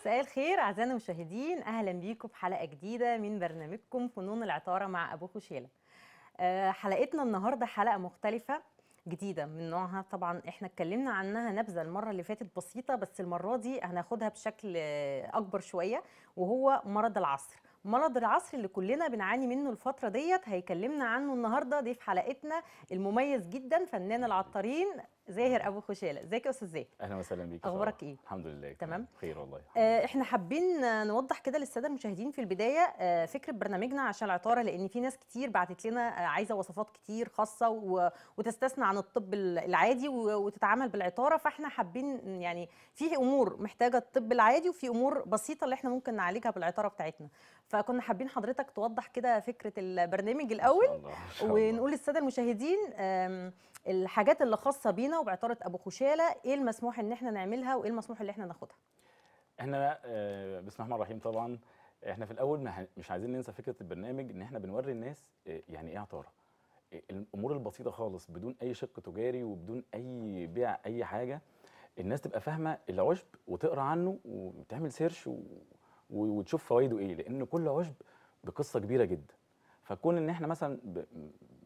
مساء الخير اعزائنا المشاهدين اهلا بيكم في حلقه جديده من برنامجكم فنون العطاره مع ابو خشيله آه، حلقتنا النهارده حلقه مختلفه جديده من نوعها طبعا احنا اتكلمنا عنها نبذه المره اللي فاتت بسيطه بس المره دي هناخدها بشكل اكبر شويه وهو مرض العصر مرض العصر اللي كلنا بنعاني منه الفترة ديت هيكلمنا عنه النهاردة ضيف حلقتنا المميز جدا فنان العطارين زاهر ابو خشاله ازيك يا استاذ زاهر اهلا وسهلا بيك اخبارك ايه الحمد لله تمام بخير والله آه احنا حابين نوضح كده للساده المشاهدين في البدايه آه فكره برنامجنا عشان العطاره لان في ناس كتير بعتت لنا آه عايزه وصفات كتير خاصه و... وتستثنى عن الطب العادي و... وتتعامل بالعطاره فاحنا حابين يعني في امور محتاجه الطب العادي وفي امور بسيطه اللي احنا ممكن نعالجها بالعطاره بتاعتنا فكنا حابين حضرتك توضح كده فكره البرنامج الاول إن شاء الله. إن شاء الله. ونقول للساده المشاهدين الحاجات اللي خاصه بينا وبعطاره ابو خشاله ايه المسموح ان احنا نعملها وايه المسموح اللي احنا ناخدها احنا آه، بسم الله الرحمن الرحيم طبعا احنا في الاول مش عايزين ننسى فكره البرنامج ان احنا بنوري الناس آه، يعني ايه عطاره آه، الامور البسيطه خالص بدون اي شق تجاري وبدون اي بيع اي حاجه الناس تبقى فاهمه العشب وتقرا عنه وتعمل سيرش و... وتشوف فوائده ايه لان كل عشب بقصه كبيره جدا فكون ان احنا مثلا ب...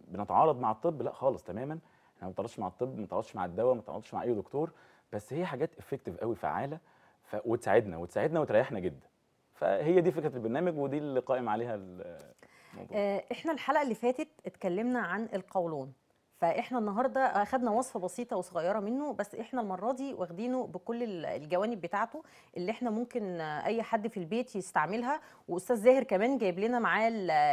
بنتعارض مع الطب لا خالص تماما احنا يعني ما مع الطب ما مع الدواء ما مع اي دكتور بس هي حاجات افكتيف قوي فعاله ف... وتساعدنا وتساعدنا وتريحنا جدا فهي دي فكره البرنامج ودي اللي قائم عليها الموضوع آه، احنا الحلقه اللي فاتت اتكلمنا عن القولون فاحنا النهارده اخذنا وصفه بسيطه وصغيره منه بس احنا المره دي واخدينه بكل الجوانب بتاعته اللي احنا ممكن اي حد في البيت يستعملها واستاذ زاهر كمان جايب لنا معاه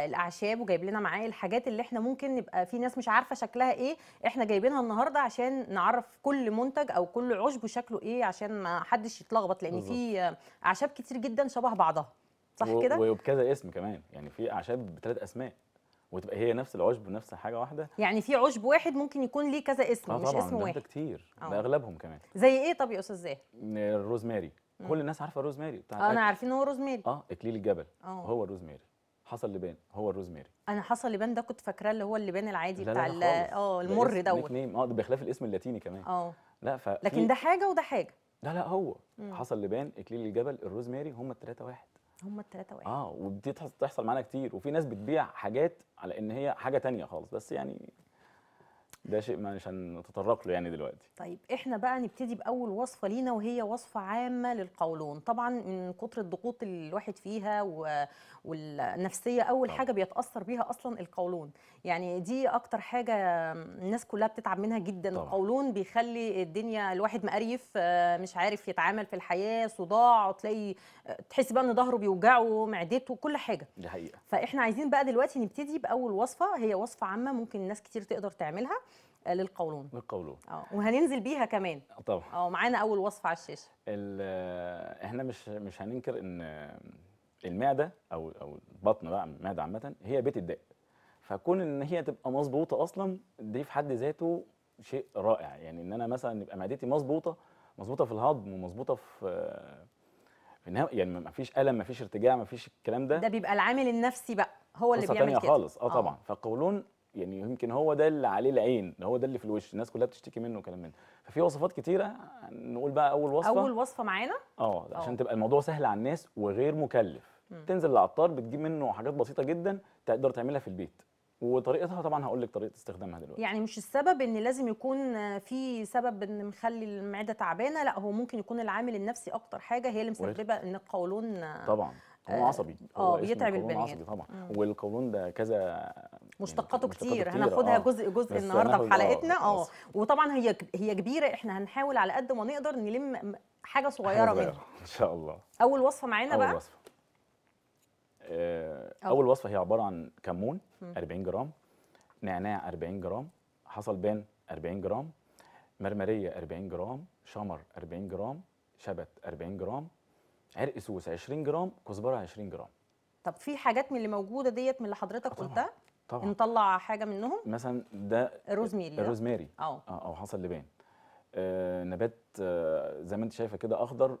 الاعشاب وجايب لنا معاه الحاجات اللي احنا ممكن نبقى في ناس مش عارفه شكلها ايه احنا جايبينها النهارده عشان نعرف كل منتج او كل عشب شكله ايه عشان ما حدش يتلخبط لان في اعشاب كتير جدا شبه بعضها صح كده وبكذا اسم كمان يعني في اعشاب بثلاث اسماء وتبقى هي نفس العشب نفس حاجه واحده يعني في عشب واحد ممكن يكون ليه كذا اسم آه مش اسم واحد كتير ده آه. اغلبهم كمان زي ايه طب يا استاذ زاهر الروزماري كل الناس عارفه الروزماري بتاع آه، انا عارفين ان هو روزماري اه اكليل الجبل أوه. هو الروزماري حصل لبان هو الروزماري انا حصل لبان ده كنت فاكراه اللي هو اللبان العادي لا بتاع اه المر دوت اه ده آه، بخلاف الاسم اللاتيني كمان اه لا ف لكن ده حاجه وده حاجه لا لا هو مم. حصل لبان اكليل الجبل الروزماري هما الثلاثه واحد هم الثلاثه واحد اه ودي تحصل معانا كتير وفي ناس بتبيع حاجات على ان هي حاجه تانية خالص بس يعني ده شيء عشان هنتطرق له يعني دلوقتي طيب احنا بقى نبتدي باول وصفه لينا وهي وصفه عامه للقولون طبعا من كتر الضغوط اللي الواحد فيها و... والنفسيه اول طبعا. حاجه بيتاثر بيها اصلا القولون يعني دي اكتر حاجه الناس كلها بتتعب منها جدا طبعا. القولون بيخلي الدنيا الواحد مقريف مش عارف يتعامل في الحياه صداع تلاقي تحس بقى ان ظهره بيوجعه معدته كل حاجه دي حقيقه فاحنا عايزين بقى دلوقتي نبتدي باول وصفه هي وصفه عامه ممكن ناس كتير تقدر تعملها آه، للقولون للقولون اه وهننزل بيها كمان طبعا اه معانا اول وصفه على الشاشه آه، احنا مش مش هننكر ان المعده او او البطن بقى المعده عامه هي بيت الداء فكون ان هي تبقى مظبوطه اصلا دي في حد ذاته شيء رائع يعني ان انا مثلا يبقى معدتي مظبوطه مظبوطه في الهضم ومظبوطه في في يعني ما فيش الم ما فيش ارتجاع ما فيش الكلام ده ده بيبقى العامل النفسي بقى هو اللي بيعمل كده خالص اه, آه. طبعا فالقولون يعني يمكن هو ده اللي عليه العين هو ده اللي في الوش الناس كلها بتشتكي منه وكلام من ففي وصفات كتيره نقول بقى اول وصفه اول وصفه معانا اه عشان آه. تبقى الموضوع سهل على الناس وغير مكلف م. تنزل للعطار بتجيب منه حاجات بسيطه جدا تقدر تعملها في البيت وطريقتها طبعا هقول لك طريقه استخدامها دلوقتي يعني مش السبب ان لازم يكون في سبب ان مخلي المعده تعبانه لا هو ممكن يكون العامل النفسي اكتر حاجه هي اللي مسببه ان القولون طبعا آه، آه، قولون عصبي اه بيتعب البني طبعا مم. والقولون ده كذا مشتقاته يعني كتير هناخدها آه. جزء جزء النهارده في آه، حلقتنا اه وطبعا هي هي كبيره احنا هنحاول على قد ما نقدر نلم حاجه صغيره منها ان شاء الله اول وصفه معانا بقى اول وصفة. آه أول. اول وصفه هي عباره عن كمون م. 40 جرام نعناع 40 جرام حصل بان 40 جرام مرمريه 40 جرام شمر 40 جرام شبت 40 جرام عرق سوس 20 جرام كزبره 20 جرام طب في حاجات من اللي موجوده ديت من اللي حضرتك قلتها طبعا نطلع حاجه منهم مثلا ده الروزميري الروزميري اه او آه، حصل لبان آه نبات آه زي ما انت شايفه كده اخضر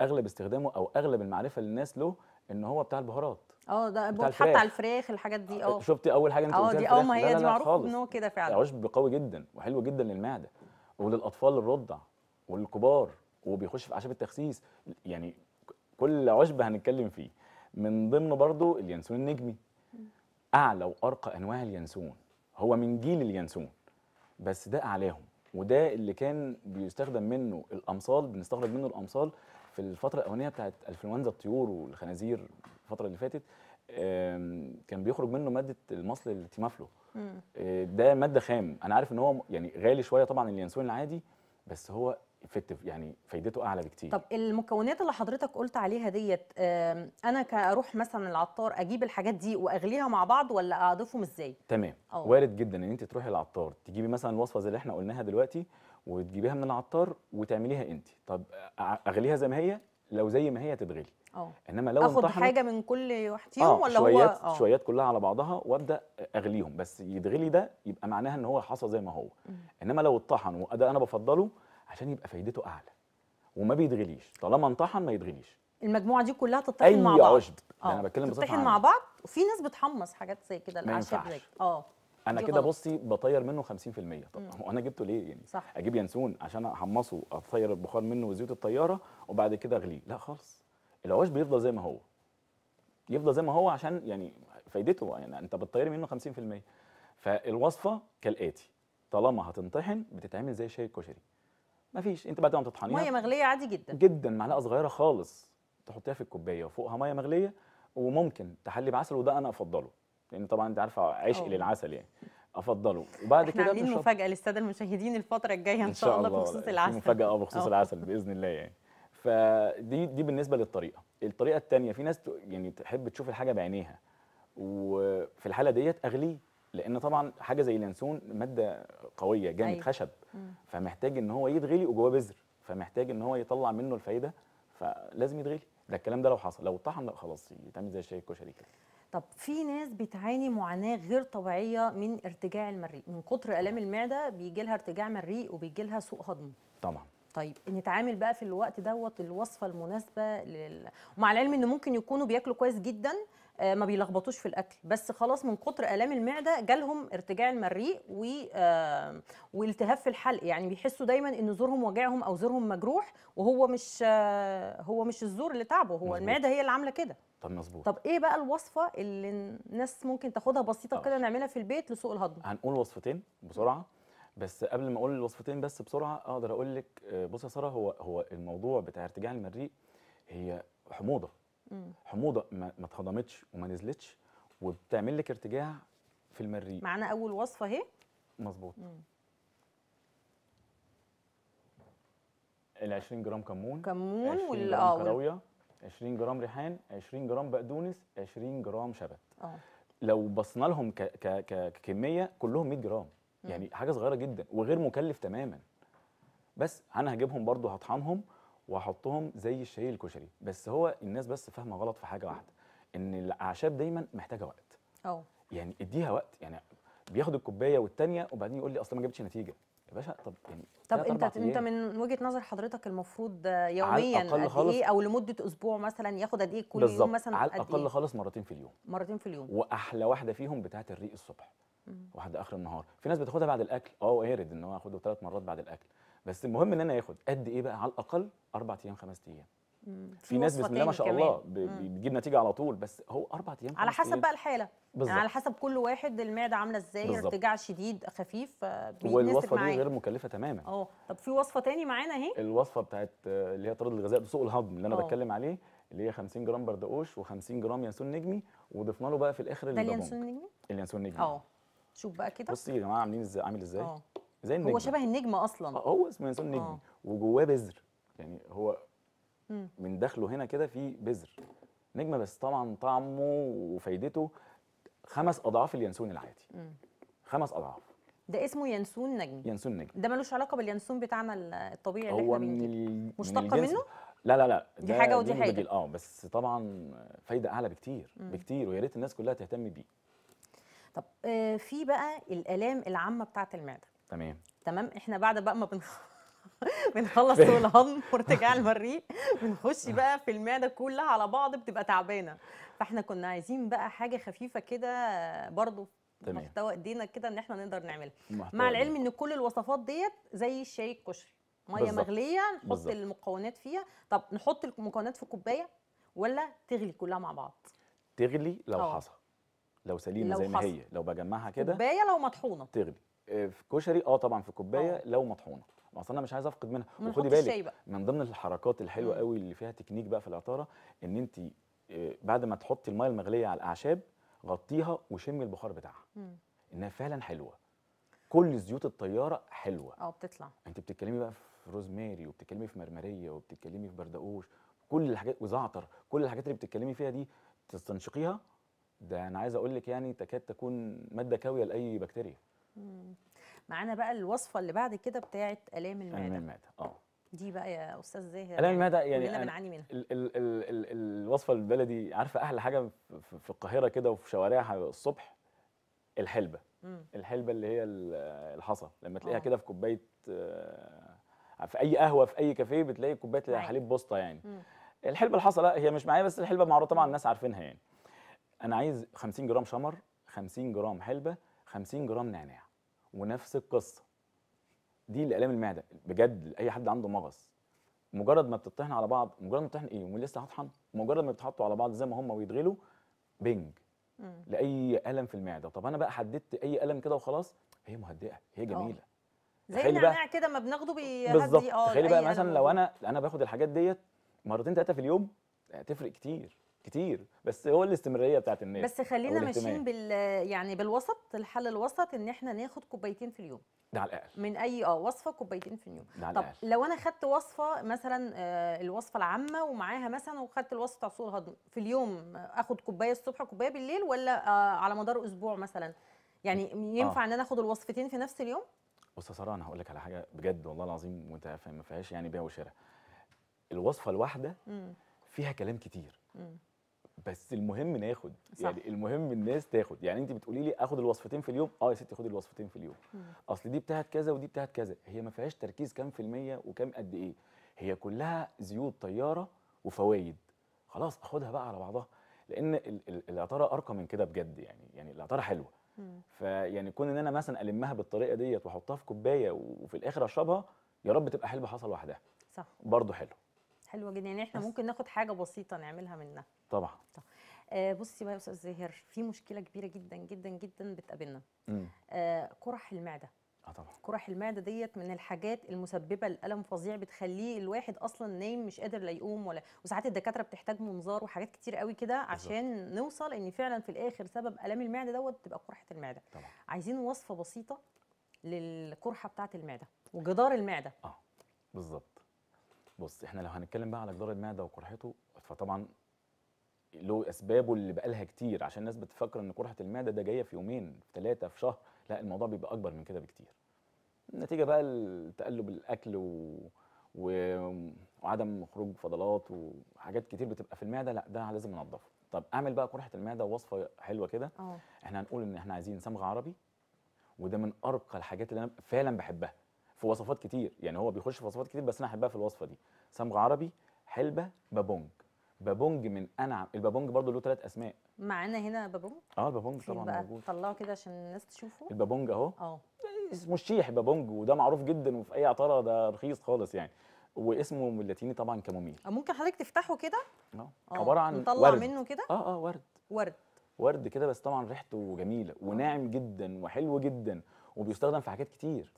اغلب استخدامه او اغلب المعرفه للناس له ان هو بتاع البهارات اه ده بيتحط على الفراخ الحاجات دي اه شفتي اول حاجه انت قلتيها اه دي اه ما هي دي معروف ان هو كده فعلا عشب قوي جدا وحلو جدا للمعده وللاطفال الرضع وللكبار وبيخش في اعشاب التخسيس يعني كل عشب هنتكلم فيه من ضمنه برضو اليانسون النجمي اعلى وارقى انواع اليانسون هو من جيل اليانسون بس ده اعلاهم وده اللي كان بيستخدم منه الامصال بنستخرج منه الامصال في الفتره الاولانيه بتاعت انفلونزا الطيور والخنازير الفتره اللي فاتت كان بيخرج منه ماده المصل التيمافلو آه، ده ماده خام انا عارف ان هو يعني غالي شويه طبعا اليانسون العادي بس هو افكتيف يعني فايدته اعلى بكتير طب المكونات اللي حضرتك قلت عليها ديت انا كاروح مثلا العطار اجيب الحاجات دي واغليها مع بعض ولا اضيفهم ازاي تمام أوه. وارد جدا ان انت تروحي العطار تجيبي مثلا الوصفه زي اللي احنا قلناها دلوقتي وتجيبيها من العطار وتعمليها انت طب اغليها زي ما هي لو زي ما هي تتغلي اه انما لو اخد حاجه من كل واحد فيهم آه ولا شويات هو آه. شويات كلها على بعضها وابدا اغليهم بس يتغلي ده يبقى معناها ان هو حصى زي ما هو م. انما لو اتطحن وده انا بفضله عشان يبقى فايدته اعلى وما بيتغليش طالما انطحن ما يتغليش المجموعه دي كلها تطحن مع بعض اي عشب انا آه. بتكلم بصراحه تطحن مع بعض وفي ناس بتحمص حاجات زي كده الاعشاب دي اه انا كده بصي بطير منه 50% طب هو انا جبته ليه يعني صح. اجيب ينسون عشان احمصه اطير البخار منه وزيوت الطياره وبعد كده اغليه لا خالص العشب يفضل زي ما هو يفضل زي ما هو عشان يعني فايدته يعني انت بتطيري منه 50% فالوصفه كالاتي طالما هتنطحن بتتعمل زي شاي الكشري ما فيش انت بعد ما تطحنيها ميه مغليه عادي جدا جدا معلقه صغيره خالص تحطيها في الكوبايه وفوقها ميه مغليه وممكن تحلي بعسل وده انا افضله لان طبعا انت عارفه عشق للعسل يعني افضله وبعد كده عاملين بنشط... مفاجاه للساده المشاهدين الفتره الجايه ان شاء الله بخصوص العسل مفاجاه بخصوص أوه. العسل باذن الله يعني فدي دي بالنسبه للطريقه الطريقه الثانيه في ناس يعني تحب تشوف الحاجه بعينيها وفي الحاله ديت اغليه لان طبعا حاجه زي اللانسون ماده قويه جامد أيوه. خشب فمحتاج ان هو يتغلي وجواه بذر فمحتاج ان هو يطلع منه الفايده فلازم يتغلي ده الكلام ده لو حصل لو طحن لا خلاص يتعمل زي الشاي الكشري كده طب في ناس بتعاني معاناه غير طبيعيه من ارتجاع المريء من كتر الام نعم. المعده بيجي لها ارتجاع مريء وبيجي لها سوء هضم طبعا طيب نتعامل بقى في الوقت دوت الوصفه المناسبه لل... مع العلم ان ممكن يكونوا بياكلوا كويس جدا آه، ما بيلخبطوش في الاكل بس خلاص من كتر الام المعده جالهم ارتجاع المريء و آه، والتهاب في الحلق يعني بيحسوا دايما ان زورهم واجعهم او زورهم مجروح وهو مش آه، هو مش الزور اللي تعبه هو مزبوط. المعده هي اللي عامله كده طب مظبوط طب ايه بقى الوصفه اللي الناس ممكن تاخدها بسيطه كده نعملها في البيت لسوء الهضم هنقول وصفتين بسرعه بس قبل ما اقول الوصفتين بس بسرعه اقدر اقول لك بص يا ساره هو هو الموضوع بتاع ارتجاع المريء هي حموضه حموضه ما, ما اتهضمتش وما نزلتش وبتعمل لك ارتجاع في المريء معانا اول وصفه اهي مظبوط ال 20 جرام كمون كمون وال اه 20 جرام ريحان 20 جرام بقدونس 20 جرام شبت اه لو بصينا لهم ك... ك... ككميه كلهم 100 جرام يعني حاجه صغيره جدا وغير مكلف تماما بس انا هجيبهم برضو هطحنهم واحطهم زي الشاي الكشري بس هو الناس بس فاهمه غلط في حاجه واحده ان الاعشاب دايما محتاجه وقت اه يعني اديها وقت يعني بياخد الكوبايه والثانيه وبعدين يقول لي اصل ما جابتش نتيجه يا باشا طب يعني طب انت انت من وجهه نظر حضرتك المفروض يوميا الأقل ايه او لمده اسبوع مثلا ياخد قد ايه كل بالزبط. يوم مثلا على الاقل إيه؟ خالص مرتين في اليوم مرتين في اليوم واحلى واحده فيهم بتاعه الريق الصبح واحده اخر النهار في ناس بتاخدها بعد الاكل اه وارد ان هو ياخده ثلاث مرات بعد الاكل بس المهم ان انا اخد قد ايه بقى على الاقل اربع ايام خمس ايام في ناس بسم الله ما شاء الله بتجيب نتيجه على طول بس هو اربع ايام على حسب بقى الحاله بالزبط. يعني على حسب كل واحد المعده عامله ازاي ارتجاع شديد خفيف آه، والوصفه دي غير مكلفه تماما اه طب في وصفه تاني معانا اهي الوصفه بتاعت آه، اللي هي طرد الغذاء بسوق الهضم اللي انا أوه. بتكلم عليه اللي هي 50 جرام بردقوش و50 جرام ينسون نجمي وضفنا له بقى في الاخر ده اليانسون نجمي اليانسون نجمي اه شوف بقى كده بصي يا جماعه عاملين ازاي عامل ازاي زي النجم هو شبه النجم اصلا آه، هو اسمه ينسون نجم آه. وجواه بذر يعني هو من داخله هنا كده في بذر نجمه بس طبعا طعمه وفايدته خمس اضعاف اليانسون العادي خمس اضعاف ده اسمه ينسون نجم ينسون نجم ده ملوش علاقه باليانسون بتاعنا الطبيعي اللي احنا بنجيبه مشتقه من منه لا لا لا دي حاجه ودي حاجه اه بس طبعا فايده اعلى بكتير مم. بكتير ويا ريت الناس كلها تهتم بيه طب آه في بقى الالام العامه بتاعه المعده تمام تمام احنا بعد بقى ما بن... بنخلص طول الهضم وارتجاع المريء بنخش بقى في المعده كلها على بعض بتبقى تعبانه فاحنا كنا عايزين بقى حاجه خفيفه كده برضه تمام محتوى ايدينا كده ان احنا نقدر نعملها مع العلم ان كل الوصفات ديت زي الشاي الكشري ميه بالزبط. مغليه نحط بالزبط. المكونات فيها طب نحط المكونات في كوبايه ولا تغلي كلها مع بعض تغلي لو أوه. لو سليمه زي ما هي لو بجمعها كده كوبايه لو مطحونه تغلي في كشري اه طبعا في كوبايه أوه. لو مطحونه ما اصل انا مش عايز افقد منها من وخدي بالك من ضمن الحركات الحلوه قوي اللي فيها تكنيك بقى في العطاره ان انت آه، بعد ما تحطي الميه المغليه على الاعشاب غطيها وشمي البخار بتاعها مم. انها فعلا حلوه كل زيوت الطياره حلوه اه بتطلع انت بتتكلمي بقى في روزماري وبتتكلمي في مرمريه وبتتكلمي في بردقوش كل الحاجات وزعتر كل الحاجات اللي بتتكلمي فيها دي تستنشقيها ده انا عايز اقول لك يعني تكاد تكون ماده كاويه لاي بكتيريا معانا بقى الوصفه اللي بعد كده بتاعه الام المعده الام المعده اه دي بقى يا استاذ زاهر الام المعده يعني كلنا بنعاني منها ال ال ال ال الوصفه البلدي عارفه احلى حاجه في القاهره كده وفي شوارعها الصبح الحلبه مم. الحلبه اللي هي الحصى لما تلاقيها آه. كده في كوبايه آه، في اي قهوه في اي كافيه بتلاقي كوبايه حليب بسطه يعني مم. الحلبه الحصى لا هي مش معايا بس الحلبه معروفه طبعا الناس عارفينها يعني انا عايز 50 جرام شمر 50 جرام حلبه 50 جرام نعناع ونفس القصه دي الالام المعده بجد لاي حد عنده مغص مجرد ما بتطحن على بعض مجرد ما بتطحن ايه ولسه هطحن مجرد ما بيتحطوا على بعض زي ما هم ويتغلوا بنج لاي الم في المعده طب انا بقى حددت اي الم كده وخلاص هي مهدئه هي اه. جميله زي النعناع كده ما بناخده بيهدي اه تخيلي بقى مثلا لو انا انا باخد الحاجات ديت مرتين ثلاثه في اليوم هتفرق كتير كتير بس هو الاستمراريه بتاعت الناس بس خلينا ماشيين بال يعني بالوسط الحل الوسط ان احنا ناخد كوبايتين في اليوم ده على الاقل من اي اه وصفه كوبايتين في اليوم ده على طب الأقل. لو انا خدت وصفه مثلا آه، الوصفه العامه ومعاها مثلا وخدت الوصفه بتاع صور هضم في اليوم اخد كوبايه الصبح وكوبايه بالليل ولا آه، على مدار اسبوع مثلا يعني آه. ينفع آه. ان انا اخد الوصفتين في نفس اليوم بص يا ساره انا هقول لك على حاجه بجد والله العظيم وانت ما فيهاش يعني بيع وشراء الوصفه الواحده فيها كلام كتير مم. بس المهم ناخد صح. يعني المهم الناس تاخد يعني انت بتقولي لي اخد الوصفتين في اليوم اه يا ستي خدي الوصفتين في اليوم مم. اصل دي بتاعت كذا ودي بتاعت كذا هي ما فيهاش تركيز كام في الميه وكام قد ايه هي كلها زيوت طياره وفوائد خلاص اخدها بقى على بعضها لان العطاره ارقى من كده بجد يعني يعني العطاره حلوه فيعني كون ان انا مثلا المها بالطريقه ديت واحطها في كوبايه وفي الاخر اشربها يا رب تبقى حلوه حصل لوحدها صح برضه حلو حلوه جدا يعني احنا بس. ممكن ناخد حاجه بسيطه نعملها منها طبعا طب. آه بصي بقى يا استاذ زاهر في مشكله كبيره جدا جدا جدا بتقابلنا آه قرح المعده اه طبعا قرح المعده ديت من الحاجات المسببه لالم فظيع بتخليه الواحد اصلا نايم مش قادر لا يقوم ولا وساعات الدكاتره بتحتاج منظار وحاجات كتير قوي كده عشان بالزبط. نوصل ان فعلا في الاخر سبب الام المعده دوت تبقى قرحه المعده طبعا. عايزين وصفه بسيطه للقرحه بتاعه المعده وجدار المعده اه بالظبط بص احنا لو هنتكلم بقى على جدار المعده وقرحته فطبعا له اسبابه اللي بقالها كتير عشان الناس بتفكر ان قرحه المعده ده جايه في يومين في ثلاثه في شهر لا الموضوع بيبقى اكبر من كده بكتير نتيجه بقى لتقلب الاكل و... و... وعدم خروج فضلات وحاجات كتير بتبقى في المعده لا ده لازم ننظفه طب اعمل بقى قرحه المعده وصفه حلوه كده اه. احنا هنقول ان احنا عايزين صمغ عربي وده من ارقى الحاجات اللي انا فعلا بحبها في وصفات كتير يعني هو بيخش في وصفات كتير بس انا احبها في الوصفه دي سمغ عربي حلبه بابونج بابونج من انعم البابونج برضو له ثلاث اسماء معانا هنا بابونج اه البابونج طبعا بقى موجود طلعه كده عشان الناس تشوفه البابونج اهو اه اسمه الشيح بابونج وده معروف جدا وفي اي عطاره ده رخيص خالص يعني واسمه باللاتيني اللاتيني طبعا كاموميل آه، ممكن حضرتك تفتحه كده آه. اه عباره عن نطلع ورد. منه كده اه اه ورد ورد ورد كده بس طبعا ريحته جميله وناعم جدا وحلو جدا وبيستخدم في حاجات كتير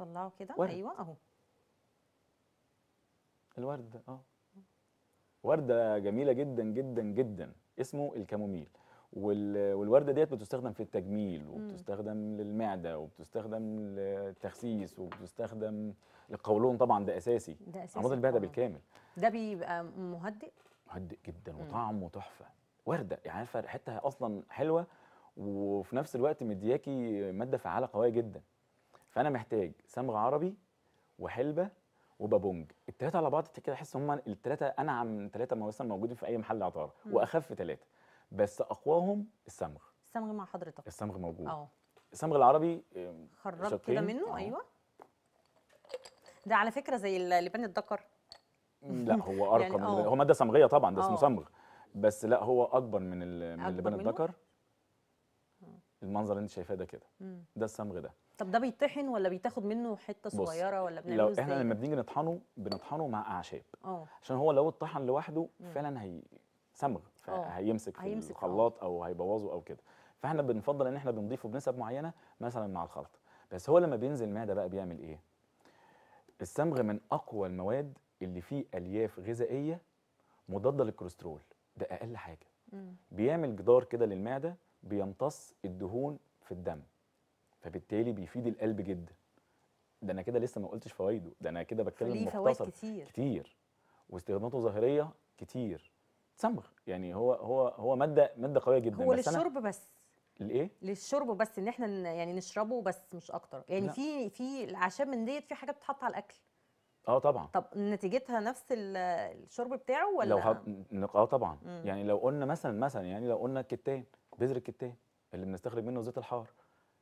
طلعه كده ايوه اهو الورد اه ورده جميله جدا جدا جدا اسمه الكاموميل والورده ديت بتستخدم في التجميل وبتستخدم للمعده وبتستخدم للتخسيس وبتستخدم للقولون طبعا ده اساسي ده اساسي امراض البهده بالكامل ده بيبقى مهدئ مهدئ جدا وطعمه تحفه ورده يعني عارفه ريحتها اصلا حلوه وفي نفس الوقت مدياكي ماده فعاله قويه جدا فانا محتاج صمغ عربي وحلبه وبابونج الثلاثه على بعض كده احس هما الثلاثه انعم ثلاثه مثلا موجودين في اي محل عطاره واخف ثلاثه بس اقواهم الصمغ الصمغ مع حضرتك الصمغ موجود اه الصمغ العربي خرجت كده منه أوه. ايوه ده على فكره زي اللبان الدكر لا هو ارقى يعني من آه. هو ماده صمغيه طبعا ده اسمه آه. صمغ بس لا هو اكبر من من لبان الدكر آه. المنظر اللي انت شايفاه ده كده ده الصمغ ده طب ده بيطحن ولا بيتاخد منه حته صغيره ولا بنعمله لا احنا لما بنيجي نطحنه بنطحنه مع اعشاب اه عشان هو لو اتطحن لوحده فعلا هي صمغ فهيمسك اه. في هيمسك اه. الخلاط أوه. او هيبوظه او كده فاحنا بنفضل ان احنا بنضيفه بنسب معينه مثلا مع الخلط بس هو لما بينزل معده بقى بيعمل ايه الصمغ من اقوى المواد اللي فيه الياف غذائيه مضاده للكوليسترول ده اقل حاجه مم. بيعمل جدار كده للمعده بيمتص الدهون في الدم فبالتالي بيفيد القلب جدا ده انا كده لسه ما قلتش فوائده ده انا كده بتكلم مختصر كتير كتير واستخداماته ظاهريه كتير صمغ يعني هو هو هو ماده ماده قويه جدا هو بس للشرب بس الايه للشرب بس ان احنا يعني نشربه بس مش اكتر يعني لا. في في الاعشاب من ديت في حاجات بتتحط على الاكل اه طبعا طب نتيجتها نفس الشرب بتاعه ولا لو هب... اه طبعا مم. يعني لو قلنا مثلا مثلا يعني لو قلنا الكتان بذر الكتان اللي بنستخرج منه زيت الحار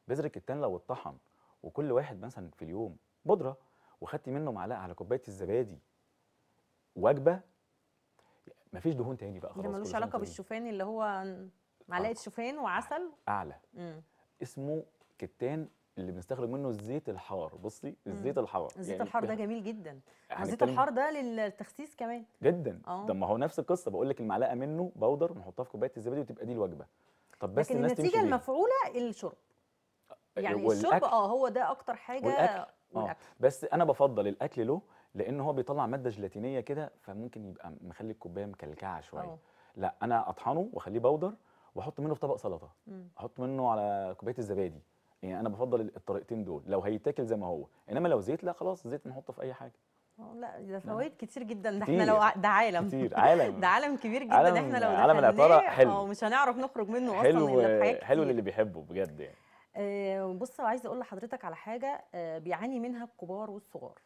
بذرك الكتان لو اتطحن وكل واحد مثلا في اليوم بودره وخدت منه معلقه على كوبايه الزبادي وجبه مفيش دهون تاني بقى خلاص ده ملوش علاقه بالشوفان اللي هو معلقه آه. شوفان وعسل اعلى مم. اسمه كتان اللي بنستخرج منه الزيت الحار بصي الزيت الحار الزيت يعني الحار ده جميل جدا الزيت الحار ده للتخسيس كمان جدا آه. طب ما هو نفس القصه بقول لك المعلقه منه بودر نحطها في كوبايه الزبادي وتبقى دي الوجبه طب بس لكن الناس النتيجه المفعوله الشرب آه، يعني الشرب اه هو ده اكتر حاجه والاكل, آه، والأكل. آه. بس انا بفضل الاكل له لان هو بيطلع ماده جيلاتينيه كده فممكن يبقى مخلي الكوبايه مكلكعه شويه لا انا اطحنه واخليه بودر واحط منه في طبق سلطه مم. احط منه على كوبايه الزبادي يعني انا بفضل الطريقتين دول لو هيتاكل زي ما هو انما لو زيت لا خلاص زيت نحطه في اي حاجه لا ده فوائد كتير جدا ده احنا لو ده عالم كتير عالم ده عالم كبير جدا عالم احنا لو عالم العطاره حلو آه، مش هنعرف نخرج منه اصلا حلو حلو للي بيحبه بجد يعني آه، بص عايزه اقول لحضرتك على حاجه آه، بيعاني منها الكبار والصغار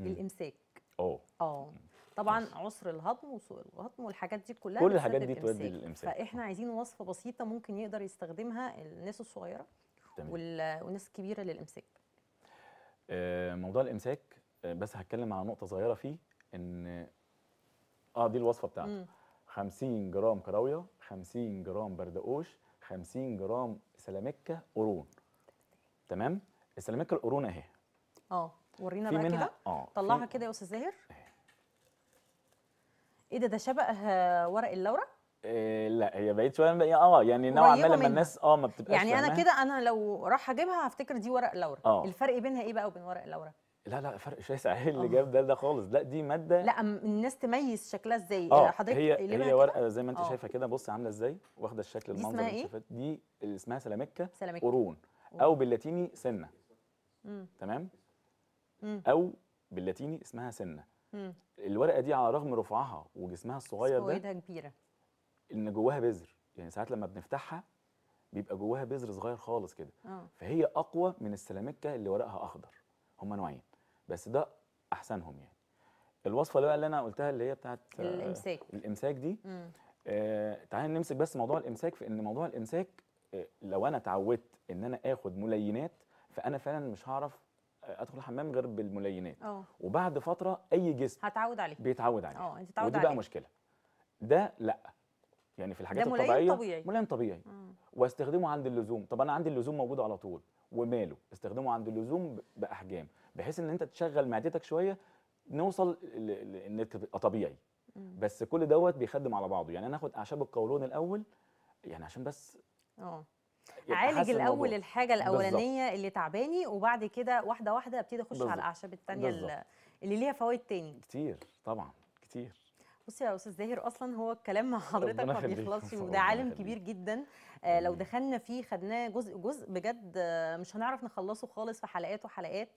الامساك اه اه طبعا عسر الهضم وسوء الهضم والحاجات دي كلها كل الحاجات دي تؤدي للامساك فاحنا عايزين وصفه بسيطه ممكن يقدر يستخدمها الناس الصغيره وال... والناس الكبيره للامساك آه، موضوع الامساك بس هتكلم على نقطه صغيره فيه ان اه دي الوصفه بتاعته 50 جرام كراويه 50 جرام بردقوش 50 جرام سلامكه قرون تمام السيراميك القرون اهي اه ورينا بقى كده اه، طلعها كده يا استاذ زاهر ايه ده ده شبه آه، ورق اللورا إيه لا هي بقيت شويه بقى اه يعني نوعا ما لما الناس اه ما بتبقاش يعني انا كده انا لو راح اجيبها هفتكر دي ورق لورا آه. الفرق بينها ايه بقى وبين ورق اللورا لا لا فرق شاسع ايه اللي اه. جاب ده ده خالص لا دي ماده لا الناس تميز شكلها ازاي حضرتك هي هي ورقه زي ما انت شايفه كده بصي عامله ازاي واخده الشكل المنظر اللي ايه دي اسمها سلاميكا قرون او باللاتيني سنه مم. تمام مم. او باللاتيني اسمها سنه مم. الورقه دي على رغم رفعها وجسمها الصغير ده كبيره ان جواها بذر يعني ساعات لما بنفتحها بيبقى جواها بذر صغير خالص كده آه. فهي اقوى من السلامكه اللي ورقها اخضر هما نوعين بس ده احسنهم يعني الوصفه اللي, بقى اللي انا قلتها اللي هي بتاعت آه، الامساك الامساك دي آه تعالى نمسك بس موضوع الامساك في ان موضوع الامساك لو انا اتعودت ان انا اخد ملينات فانا فعلا مش هعرف آه، ادخل الحمام غير بالملينات أوه. وبعد فتره اي جسم هتعود عليه بيتعود عليه اه انت ودي بقى عليه. مشكله ده لا يعني في الحاجات ده ملين الطبيعيه طبيعي. ملين طبيعي مم. واستخدمه عند اللزوم طب انا عندي اللزوم موجود على طول وماله استخدمه عند اللزوم باحجام بحيث ان انت تشغل معدتك شويه نوصل ان تبقى طبيعي مم. بس كل دوت بيخدم على بعضه يعني انا اخد اعشاب القولون الاول يعني عشان بس اه عالج الاول الحاجه الاولانيه بالزبط. اللي تعباني وبعد كده واحده واحده ابتدي اخش على الاعشاب الثانيه اللي ليها فوائد تاني كتير طبعا كتير بصي يا استاذ زاهر اصلا هو الكلام مع حضرتك ما بيخلصش وده عالم كبير جدا آه لو دخلنا فيه خدناه جزء جزء بجد آه مش هنعرف نخلصه خالص في حلقات وحلقات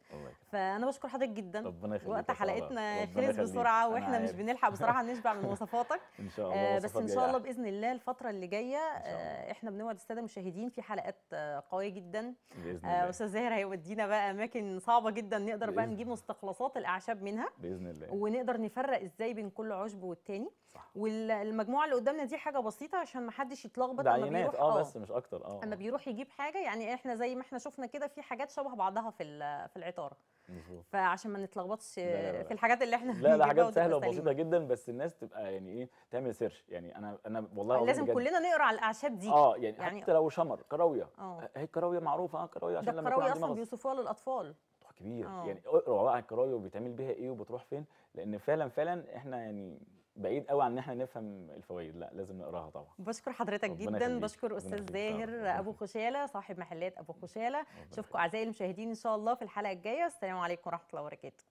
فانا بشكر حضرتك جدا وقت حلقتنا خلص بسرعه واحنا مش بنلحق بصراحه نشبع من وصفاتك ان شاء الله آه بس ان شاء الله باذن الله الفتره اللي جايه آه احنا بنوعد الساده المشاهدين في حلقات آه قويه جدا باذن آه، الله استاذ زاهر هيودينا بقى اماكن صعبه جدا نقدر بقى نجيب مستخلصات الاعشاب منها باذن الله ونقدر نفرق ازاي بين كل عشب التاني صح. والمجموعه اللي قدامنا دي حاجه بسيطه عشان ما حدش يتلخبط لما بيروح آه،, اه بس مش اكتر اه اما آه. بيروح يجيب حاجه يعني احنا زي ما احنا شفنا كده في حاجات شبه بعضها في في العطاره مزبوط. فعشان ما نتلخبطش في الحاجات اللي احنا لا لا حاجات سهله وبسيطه جدا بس الناس تبقى يعني ايه تعمل سيرش يعني انا انا والله لازم كلنا نقرا على الاعشاب دي اه يعني, يعني حتى لو شمر كراويه اه, آه، هي الكراويه معروفه اه كراويه عشان لما الكراويه اصلا بيوصفوها للاطفال كبير أوه. يعني اقرا بقى الكرايه وبيتعمل بيها ايه وبتروح فين لان فعلا فعلا احنا يعني بعيد قوي عن ان احنا نفهم الفوائد لا لازم نقراها طبعا بشكر حضرتك جدا بشكر استاذ زاهر ابو خشاله صاحب محلات ابو خشاله اشوفكم اعزائي المشاهدين ان شاء الله في الحلقه الجايه السلام عليكم ورحمه الله وبركاته